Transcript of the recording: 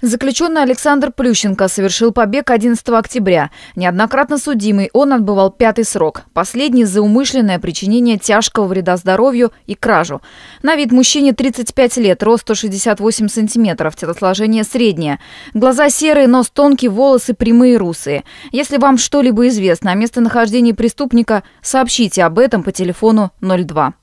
Заключенный Александр Плющенко совершил побег 11 октября. Неоднократно судимый, он отбывал пятый срок. Последний за умышленное причинение тяжкого вреда здоровью и кражу. На вид мужчине 35 лет, рост 168 сантиметров, телосложение среднее. Глаза серые, нос тонкий, волосы прямые русые. Если вам что-либо известно о местонахождении преступника, сообщите об этом по телефону 02.